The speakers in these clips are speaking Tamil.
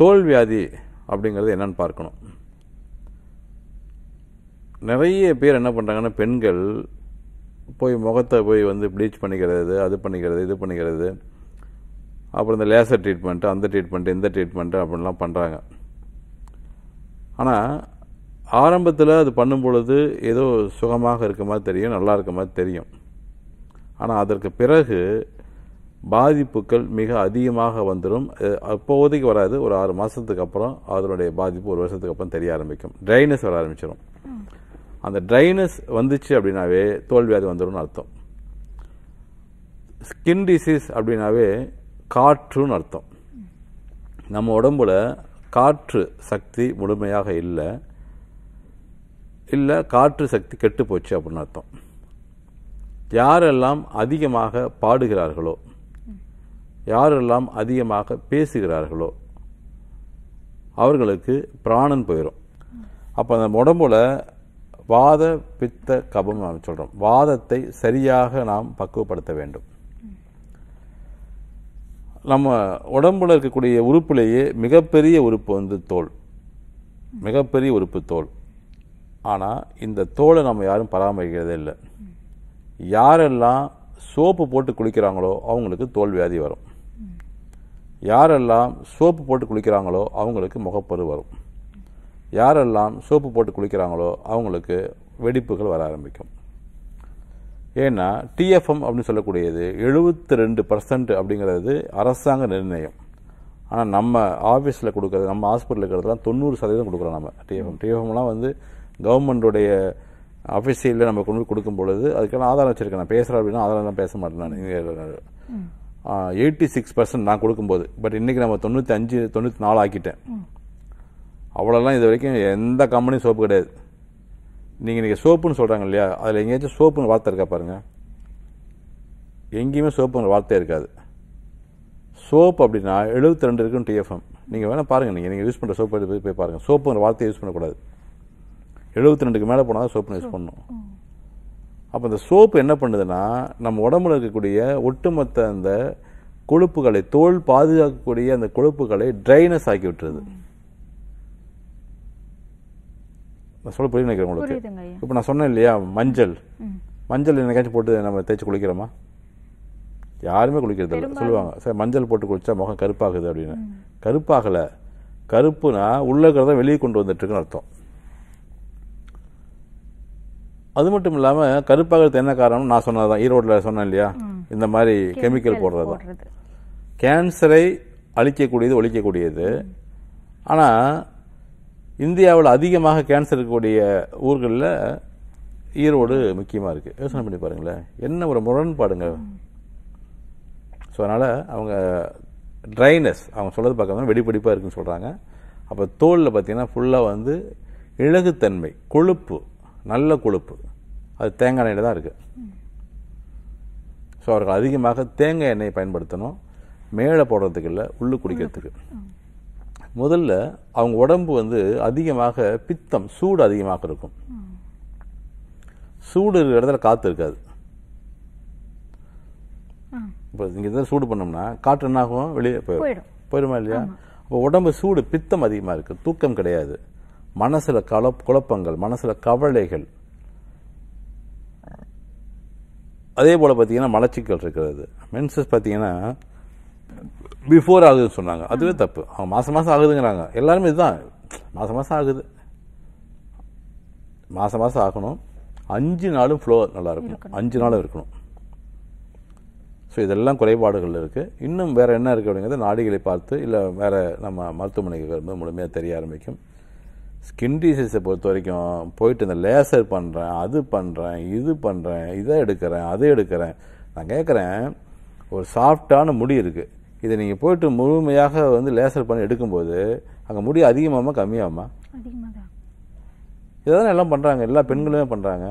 தோல்வியாதி அப்படிங்கிறது என்னன்னு பார்க்கணும் நிறைய பேர் என்ன பண்ணுறாங்கன்னா பெண்கள் போய் முகத்தை போய் வந்து ப்ளீச் பண்ணிக்கிறது அது பண்ணிக்கிறது இது பண்ணிக்கிறது அப்புறம் இந்த லேசர் ட்ரீட்மெண்ட்டு அந்த ட்ரீட்மெண்ட்டு இந்த ட்ரீட்மெண்ட்டு அப்படின்லாம் பண்ணுறாங்க ஆனால் ஆரம்பத்தில் அது பண்ணும் பொழுது ஏதோ சுகமாக இருக்க மாதிரி தெரியும் நல்லா இருக்க மாதிரி தெரியும் ஆனால் அதற்கு பிறகு பாதிப்புகள் மிக அதிகமாக வந்துடும் அப்போதைக்கு வராது ஒரு ஆறு மாதத்துக்கு அப்புறம் அதனுடைய பாதிப்பு ஒரு வருஷத்துக்கு அப்புறம் தெரிய ஆரம்பிக்கும் ட்ரைனஸ் வர ஆரம்பிச்சிடும் அந்த ட்ரைனஸ் வந்துச்சு அப்படின்னாவே தோல்வியாதி வந்துடும் அர்த்தம் ஸ்கின் டிசீஸ் அப்படின்னாவே காற்றுன்னு அர்த்தம் நம்ம உடம்புல காற்று சக்தி முழுமையாக இல்லை இல்லை காற்று சக்தி கெட்டு போச்சு அப்படின்னு அர்த்தம் யாரெல்லாம் அதிகமாக பாடுகிறார்களோ யாரெல்லாம் அதிகமாக பேசுகிறார்களோ அவர்களுக்கு பிராணன் போயிடும் அப்போ அந்த உடம்புல வாத பித்த கபம் நாம் சொல்கிறோம் வாதத்தை சரியாக நாம் பக்குவப்படுத்த வேண்டும் நம்ம உடம்புல இருக்கக்கூடிய உறுப்புலேயே மிகப்பெரிய உறுப்பு வந்து தோல் மிகப்பெரிய உறுப்பு தோல் ஆனால் இந்த தோலை நம்ம யாரும் பராமரிக்கிறதே இல்லை யாரெல்லாம் சோப்பு போட்டு குளிக்கிறாங்களோ அவங்களுக்கு தோல் வியாதி வரும் யாரெல்லாம் சோப்பு போட்டு குளிக்கிறாங்களோ அவங்களுக்கு முகப்பரு வரும் யாரெல்லாம் சோப்பு போட்டு குளிக்கிறாங்களோ அவங்களுக்கு வெடிப்புகள் வர ஆரம்பிக்கும் ஏன்னா டிஎஃப்எம் அப்படின்னு சொல்லக்கூடியது எழுபத்தி ரெண்டு பர்சன்ட் அப்படிங்கிறது அரசாங்க நிர்ணயம் ஆனால் நம்ம ஆஃபீஸில் கொடுக்குறது நம்ம ஹாஸ்பிட்டலில் இருக்கிறதுலாம் தொண்ணூறு சதவீதம் கொடுக்குறோம் நம்ம டிஎஃப்எம் டிஎஃப்எம்லாம் வந்து கவர்மெண்ட்டுடைய அஃபிஷியலில் நம்ம கொண்டு கொடுக்கும் பொழுது அதுக்கெல்லாம் ஆதாரம் வச்சுருக்கேன் நான் பேசுகிறேன் அப்படின்னா தான் பேச மாட்டேன் நான் எயிட்டி சிக்ஸ் பர்சன்ட் நான் கொடுக்கும்போது பட் இன்றைக்கி நம்ம தொண்ணூற்றி அஞ்சு தொண்ணூற்றி நாலு ஆக்கிட்டேன் அவ்வளோலாம் இது வரைக்கும் எந்த கம்பெனியும் சோப்பு கிடையாது நீங்கள் இன்றைக்கி சோப்புன்னு சொல்கிறாங்க இல்லையா அதில் எங்கேயாச்சும் சோப்புன்னு வார்த்தை இருக்கா பாருங்கள் எங்கேயுமே சோப்புங்கிற வார்த்தையே இருக்காது சோப் அப்படின்னா எழுபத்தி ரெண்டு இருக்கும் டிஎஃப்எம் நீங்கள் வேணால் பாருங்கள் நீங்கள் நீங்கள் யூஸ் பண்ணுற சோப்பு போய் பாருங்கள் சோப்புங்கிற வார்த்தையை யூஸ் பண்ணக்கூடாது எழுபத்தி ரெண்டுக்கு மேலே போனால் தான் சோப்புன்னு யூஸ் பண்ணணும் அப்போ இந்த சோப்பு என்ன பண்ணுதுன்னா நம்ம உடம்புல இருக்கக்கூடிய ஒட்டுமொத்த அந்த கொழுப்புகளை தோல் பாதுகாக்கக்கூடிய அந்த கொழுப்புகளை ட்ரைனஸ் ஆக்கி விட்டுருது சொல்ல புரிய நினைக்கிறேன் உங்களுக்கு இப்போ நான் சொன்னேன் இல்லையா மஞ்சள் மஞ்சள் என்னைக்காச்சும் போட்டு நம்ம தேய்ச்சி குளிக்கிறோமா யாருமே குளிக்கிறது இல்லை சொல்லுவாங்க சார் மஞ்சள் போட்டு குளிச்சா முகம் கருப்பாகுது அப்படின்னு கருப்பாகலை கருப்புனா உள்ளே இருக்கிறத வெளியே கொண்டு வந்துட்டுருக்குன்னு அர்த்தம் அது மட்டும் இல்லாமல் கருப்பாகிறது என்ன காரணம் நான் சொன்னது தான் ஈரோட்டில் சொன்னேன் இல்லையா இந்த மாதிரி கெமிக்கல் போடுறது தான் கேன்சரை அழிக்கக்கூடியது ஒழிக்கக்கூடியது ஆனால் இந்தியாவில் அதிகமாக கேன்சர் இருக்கக்கூடிய ஊர்களில் ஈரோடு முக்கியமாக இருக்குது யோசனை பண்ணி பாருங்களேன் என்ன ஒரு முரண்பாடுங்க ஸோ அதனால் அவங்க ட்ரைனஸ் அவங்க சொல்கிறது பார்க்காம வெடிப்பிடிப்பாக இருக்குன்னு சொல்கிறாங்க அப்போ தோலில் பார்த்திங்கன்னா ஃபுல்லாக வந்து இழகுத்தன்மை கொழுப்பு நல்ல கொழுப்பு அது தேங்காய் எண்ணெயில் தான் இருக்குது ஸோ அவர்கள் அதிகமாக தேங்காய் எண்ணெயை பயன்படுத்தணும் மேலே போடுறதுக்கு இல்லை உள்ளு குடிக்கிறதுக்கு முதல்ல அவங்க உடம்பு வந்து அதிகமாக பித்தம் சூடு அதிகமாக இருக்கும் சூடு இருக்கிற இடத்துல காற்று இருக்காது இப்போ இங்கே தான் சூடு பண்ணோம்னா காற்று என்னாகும் வெளியே போயிடும் போயிடுமா இல்லையா இப்போ உடம்பு சூடு பித்தம் அதிகமாக இருக்குது தூக்கம் கிடையாது மனசில் கல குழப்பங்கள் மனசில் கவலைகள் அதே போல் பார்த்தீங்கன்னா மலச்சிக்கல் இருக்கிறது மென்சஸ் பார்த்தீங்கன்னா பிஃபோர் ஆகுதுன்னு சொன்னாங்க அதுவே தப்பு அவங்க மாதம் மாதம் ஆகுதுங்கிறாங்க எல்லாருமே இதுதான் மாதம் மாதம் ஆகுது மாதம் மாதம் ஆகணும் அஞ்சு நாளும் ஃப்ளோ நல்லா இருக்கணும் அஞ்சு நாளும் இருக்கணும் ஸோ இதெல்லாம் குறைபாடுகள் இருக்குது இன்னும் வேறு என்ன இருக்குது அப்படிங்கிறத நாடிகளை பார்த்து இல்லை வேறு நம்ம மருத்துவமனைக்கு வரும்போது முழுமையாக தெரிய ஆரம்பிக்கும் ஸ்கின் டிசீஸை பொறுத்த வரைக்கும் போயிட்டு இந்த லேசர் பண்ணுறேன் அது பண்ணுறேன் இது பண்ணுறேன் இதை எடுக்கிறேன் அதை எடுக்கிறேன் நான் கேட்குறேன் ஒரு சாஃப்டான முடி இருக்குது இதை நீங்கள் போயிட்டு முழுமையாக வந்து லேசர் பண்ணி எடுக்கும்போது அங்கே முடி அதிகமாக கம்மியாகுமா இதை எல்லாம் பண்ணுறாங்க எல்லா பெண்களுமே பண்ணுறாங்க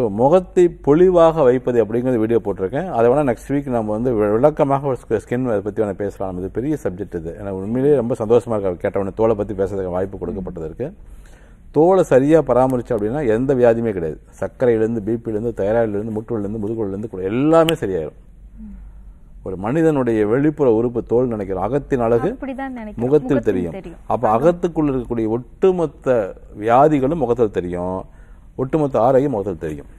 ஸோ முகத்தை பொழிவாக வைப்பது அப்படிங்கிறது வீடியோ போட்டிருக்கேன் அதை வேணால் நெக்ஸ்ட் வீக் நம்ம வந்து விளக்கமாக ஸ்கின் பற்றி வேணால் பேசலாம் இது பெரிய சப்ஜெக்ட் இது எனக்கு உண்மையிலேயே ரொம்ப சந்தோஷமாக இருக்க கேட்டவன தோலை பற்றி பேசுறதுக்கு வாய்ப்பு கொடுக்கப்பட்டதற்கு தோலை சரியாக பராமரிச்சு அப்படின்னா எந்த வியாதியுமே கிடையாது சர்க்கரையிலேருந்து பிபியிலேருந்து தைராய்டிலேருந்து முட்டுவிலேருந்து முதுகுலேருந்து கூட எல்லாமே சரியாயிடும் ஒரு மனிதனுடைய வெளிப்புற உறுப்பு தோல் நினைக்கிறோம் அகத்தின் அழகு முகத்தில் தெரியும் அப்போ அகத்துக்குள்ள இருக்கக்கூடிய ஒட்டுமொத்த வியாதிகளும் முகத்தில் தெரியும் ஒட்டுமொத்த ஆராயும் முதல் தெரியும்